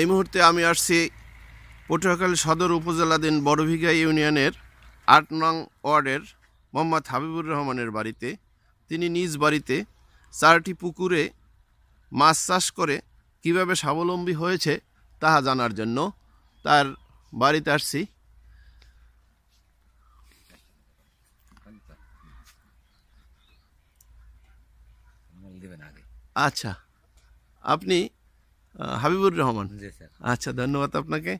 এই মুহূর্তে আমি আসছি পটুয়াখালী সদর উপজেলাধীন বড়ভিঘা ইউনিয়নের আট নং ওয়ার্ডের মোহাম্মদ হাবিবুর রহমানের বাড়িতে তিনি নিজ বাড়িতে চারটি পুকুরে মাছ চাষ করে কিভাবে স্বাবলম্বী হয়েছে তাহা জানার জন্য তার বাড়িতে আসছি আচ্ছা আপনি হাবিবুর রহমান আচ্ছা ধন্যবাদ আপনাকে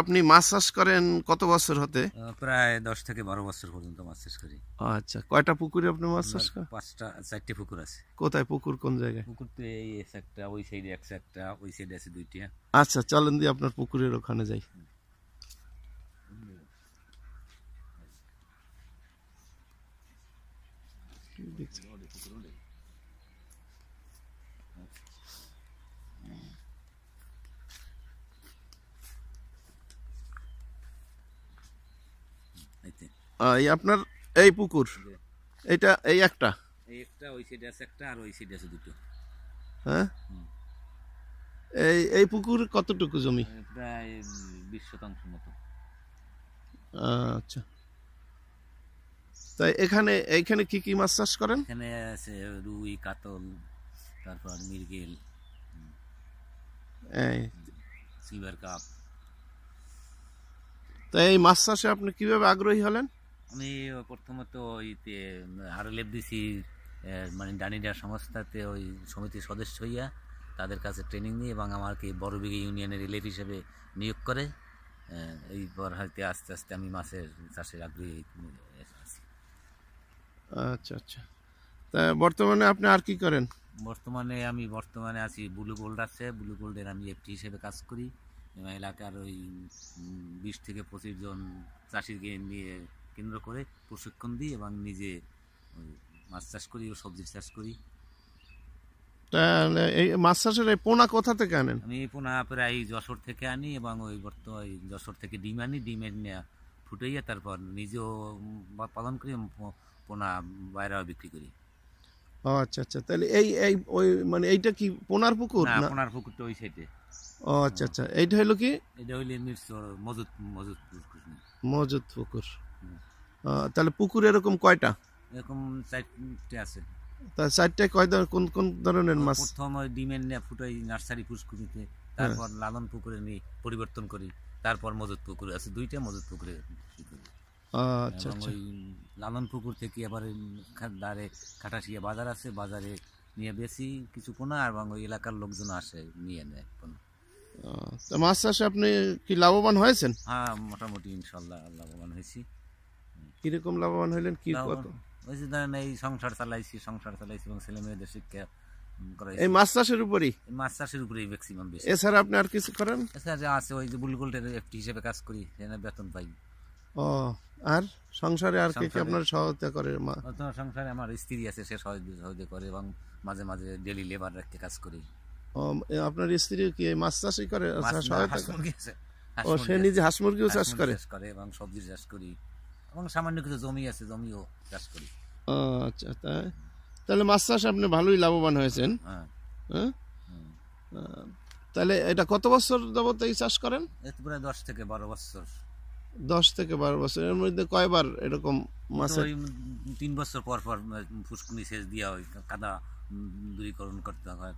আপনি মাছ চাষ করেন কত বছর হতে প্রায় দশ থেকে বারো বছর পর্যন্ত মাছ চাষ করি আচ্ছা কয়টা পুকুরে আপনি মাছ চাষ করেন পাঁচটা চারটে পুকুর আছে কোথায় পুকুর কোন জায়গায় পুকুর তো এই একটা ওই সাইডে একটা ওই সাইডে আছে দুইটা আচ্ছা চলেন দিয়ে আপনার পুকুরের ওখানে যাই দেখছি এই আপনার এই পুকুর এটা এই একটা এই একটা ওই সাইডে আছে একটা আর ওই সাইডে আছে দুটো হ্যাঁ এই এই পুকুর কতটুকু জমি প্রায় বিশ শতাংশ মতো আচ্ছা তাই এখানে এইখানে কি কি মাছ চাষ করেন এখানে আছে রুই কাতল তারপর মিরগেল এই সিলভার কাপ তাই এই মাছ চাষে আপনি কিভাবে আগ্রহী হলেন আমি প্রথমত ওইতে আর এল মানে ডানিডা সংস্থাতে ওই সমিতির সদস্য হইয়া তাদের কাছে ট্রেনিং নিই এবং আমাকে বিঘে ইউনিয়নের রিলেভ হিসেবে নিয়োগ করে এইবার হয়তো আস্তে আস্তে আমি মাছের চাষের আগ্রহী আচ্ছা আচ্ছা তা বর্তমানে আপনি আর কি করেন বর্তমানে আমি বর্তমানে আছি ব্লু গোল্ড আছে ব্লু গোল্ডের আমি এফটি হিসেবে কাজ করি এলাকার ওই বিশ থেকে পঁচিশ জন চাষিকে নিয়ে কেন্দ্র করে প্রশিক্ষণ দিই এবং নিজে মাছ চাষ করি ও সবজি চাষ করি তাহলে এই মাছ চাষের এই পোনা কোথা থেকে আনেন আমি এই পোনা প্রায় যশোর থেকে আনি এবং ওই বর্তমানে যশোর থেকে ডিম আনি ডিমের ফুটাইয়া তারপর নিজেও পালন করি পোনা বাইরেও বিক্রি করি আচ্ছা আচ্ছা তাহলে এই এই ওই মানে এইটা কি পোনার পুকুর না পোনার পুকুর তো ওই সাইডে ও আচ্ছা আচ্ছা এইটা হলো কি এটা হইলো মজুদ মজুদ পুকুর মজুদ পুকুর তাহলে পুকুর এরকম কয়টা এরকম চারটে আছে তা চারটে কয় কোন কোন ধরনের মাছ প্রথম ওই ডিমের নিয়ে ফুটাই নার্সারি তারপর হ্যাঁ। লালন পুকুরে পরিবর্তন করি তারপর পুকুর আছে দুইটা পুকুরে আচ্ছা, আচ্ছা ওই লালন পুকুর থেকে আবার দাঁড়ে বাজার আছে বাজারে নিয়ে বেশি কিছু পোনা আর ওই এলাকার লোকজন আসে নিয়ে নেয় তো মাছ চাষে আপনি কি লাভবান হয়েছেন হ্যাঁ মোটামুটি ইনশাল্লাহ লাভবান হয়েছি কিরকম লাভবান হইলেন কি কত ওই যে ধরেন এই সংসার চালাইছি সংসার চালাইছি এবং ছেলে মেয়েদের শিক্ষা এই মাছ চাষের উপরেই মাছ চাষের উপরেই ম্যাক্সিমাম বেশি এছাড়া আপনি আর কিছু করেন এছাড়া আছে ওই যে বুলগোল্ডের একটি হিসেবে কাজ করি সেখানে বেতন পাই ও আর সংসারে আর কে কে আপনার সহায়তা করে মা সংসারে আমার স্ত্রী আছে সে সহায়তা করে এবং মাঝে মাঝে ডেলি লেবার রাখতে কাজ করি ও আপনার স্ত্রী কি এই মাছ চাষই করে সহায়তা করে ও সে নিজে হাঁস মুরগিও চাষ করে এবং সবজি চাষ করি এবং সামান্য কিছু জমি আছে জমিও চাষ করি ও আচ্ছা তাই তাহলে মাছ চাষ আপনি ভালোই লাভবান হয়েছেন হ্যাঁ, হ্যাঁ? তাহলে এটা কত বছর যাবত এই চাষ করেন প্রায় দশ থেকে বারো বছর দশ থেকে বারো বছর এর মধ্যে কয়বার এরকম মাছ তিন বছর পর পর ফুসকুনি সেচ দেওয়া হয় কাদা দূরীকরণ করতে হয়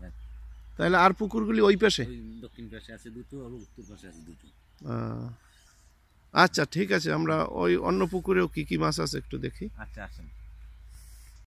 তাহলে আর পুকুরগুলি ওই পাশে দক্ষিণ পাশে আছে দুটো আর উত্তর পাশে আছে দুটো আচ্ছা ঠিক আছে আমরা ওই অন্য পুকুরেও কি কি মাছ আছে একটু দেখি আচ্ছা আচ্ছা